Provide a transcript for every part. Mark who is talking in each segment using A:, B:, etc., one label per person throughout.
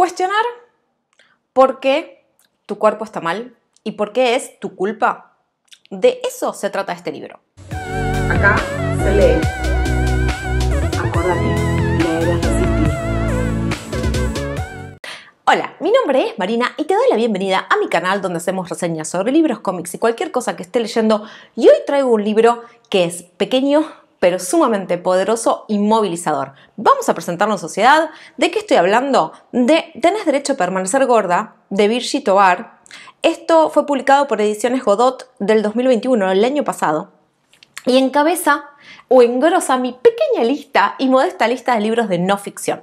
A: Cuestionar por qué tu cuerpo está mal y por qué es tu culpa. De eso se trata este libro. Acá se lee. Acordate, Hola, mi nombre es Marina y te doy la bienvenida a mi canal donde hacemos reseñas sobre libros, cómics y cualquier cosa que esté leyendo. Y hoy traigo un libro que es pequeño, pero sumamente poderoso y movilizador. Vamos a presentarnos en sociedad. ¿De qué estoy hablando? De Tenés derecho a permanecer gorda, de Birgit Tovar. Esto fue publicado por Ediciones Godot del 2021, el año pasado. Y encabeza o engrosa mi pequeña lista y modesta lista de libros de no ficción.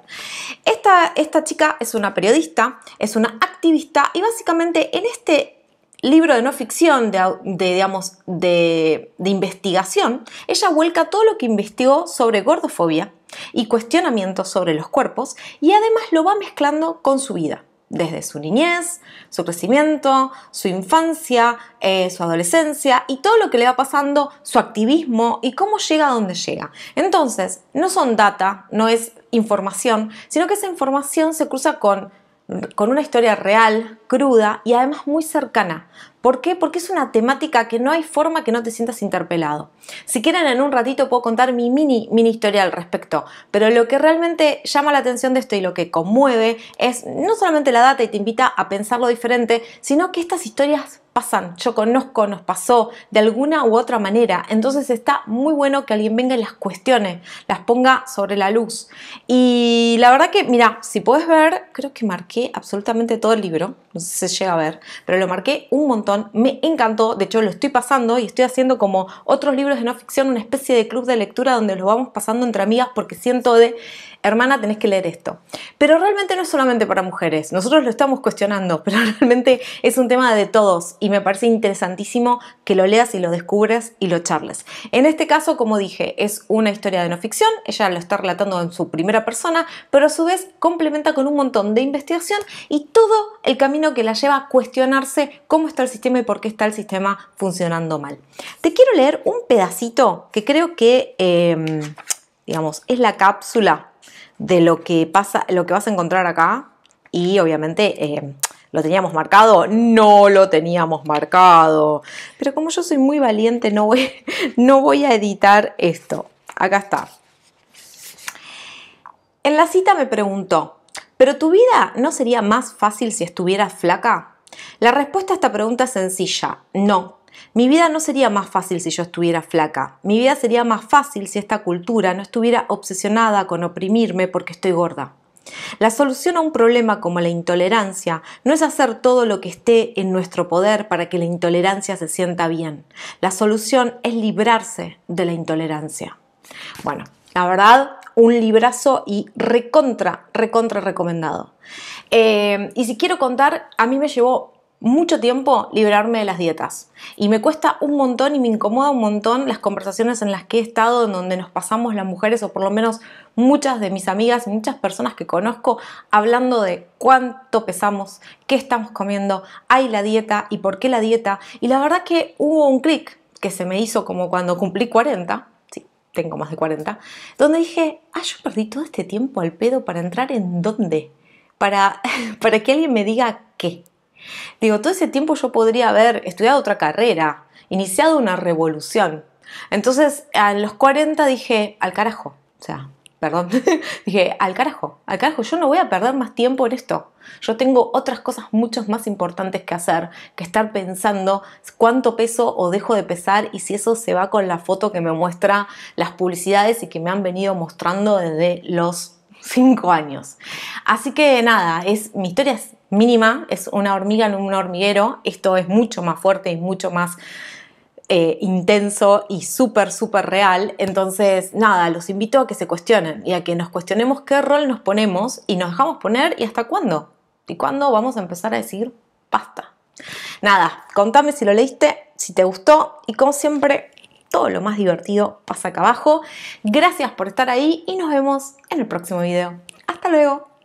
A: Esta, esta chica es una periodista, es una activista y básicamente en este libro de no ficción, de, digamos, de, investigación, ella vuelca todo lo que investigó sobre gordofobia y cuestionamientos sobre los cuerpos y además lo va mezclando con su vida desde su niñez, su crecimiento, su infancia, eh, su adolescencia y todo lo que le va pasando, su activismo y cómo llega a donde llega. Entonces, no son data, no es información, sino que esa información se cruza con con una historia real, cruda y además muy cercana. ¿Por qué? Porque es una temática que no hay forma que no te sientas interpelado. Si quieren en un ratito puedo contar mi mini, mini historia al respecto, pero lo que realmente llama la atención de esto y lo que conmueve es no solamente la data y te invita a pensarlo diferente, sino que estas historias pasan, yo conozco, nos pasó de alguna u otra manera. Entonces está muy bueno que alguien venga y las cuestione, las ponga sobre la luz. Y la verdad que, mira, si puedes ver, creo que marqué absolutamente todo el libro, no sé si se llega a ver, pero lo marqué un montón, me encantó, de hecho lo estoy pasando y estoy haciendo como otros libros de no ficción, una especie de club de lectura donde lo vamos pasando entre amigas porque siento de, hermana, tenés que leer esto. Pero realmente no es solamente para mujeres, nosotros lo estamos cuestionando, pero realmente es un tema de todos y me parece interesantísimo que lo leas y lo descubres y lo charles. En este caso, como dije, es una historia de no ficción, ella lo está relatando en su primera persona, pero a su vez complementa con un montón de investigación y todo el camino que la lleva a cuestionarse cómo está el sistema y por qué está el sistema funcionando mal. Te quiero leer un pedacito que creo que, em, digamos, es la cápsula de lo que, pasa, lo que vas a encontrar acá y obviamente... Em, ¿Lo teníamos marcado? No lo teníamos marcado. Pero como yo soy muy valiente, no voy, no voy a editar esto. Acá está. En la cita me preguntó, ¿pero tu vida no sería más fácil si estuvieras flaca? La respuesta a esta pregunta es sencilla, no. Mi vida no sería más fácil si yo estuviera flaca. Mi vida sería más fácil si esta cultura no estuviera obsesionada con oprimirme porque estoy gorda. La solución a un problema como la intolerancia no es hacer todo lo que esté en nuestro poder para que la intolerancia se sienta bien. La solución es librarse de la intolerancia. Bueno, la verdad, un librazo y recontra, recontra recomendado. Eh, y si quiero contar, a mí me llevó mucho tiempo liberarme de las dietas. Y me cuesta un montón y me incomoda un montón las conversaciones en las que he estado, en donde nos pasamos las mujeres, o por lo menos muchas de mis amigas y muchas personas que conozco, hablando de cuánto pesamos, qué estamos comiendo, hay la dieta y por qué la dieta. Y la verdad que hubo un clic que se me hizo como cuando cumplí 40, sí, tengo más de 40, donde dije, ah, yo perdí todo este tiempo al pedo para entrar en dónde, para, para que alguien me diga qué. Digo, todo ese tiempo yo podría haber estudiado otra carrera, iniciado una revolución. Entonces, a los 40 dije, al carajo, o sea, perdón, dije, al carajo, al carajo, yo no voy a perder más tiempo en esto. Yo tengo otras cosas mucho más importantes que hacer que estar pensando cuánto peso o dejo de pesar y si eso se va con la foto que me muestra las publicidades y que me han venido mostrando desde los 5 años. Así que nada, es, mi historia mínima, es una hormiga en un hormiguero, esto es mucho más fuerte y mucho más eh, intenso y súper, súper real. Entonces, nada, los invito a que se cuestionen y a que nos cuestionemos qué rol nos ponemos y nos dejamos poner y hasta cuándo. Y cuándo vamos a empezar a decir basta. Nada, contame si lo leíste, si te gustó y como siempre, todo lo más divertido pasa acá abajo. Gracias por estar ahí y nos vemos en el próximo video. Hasta luego.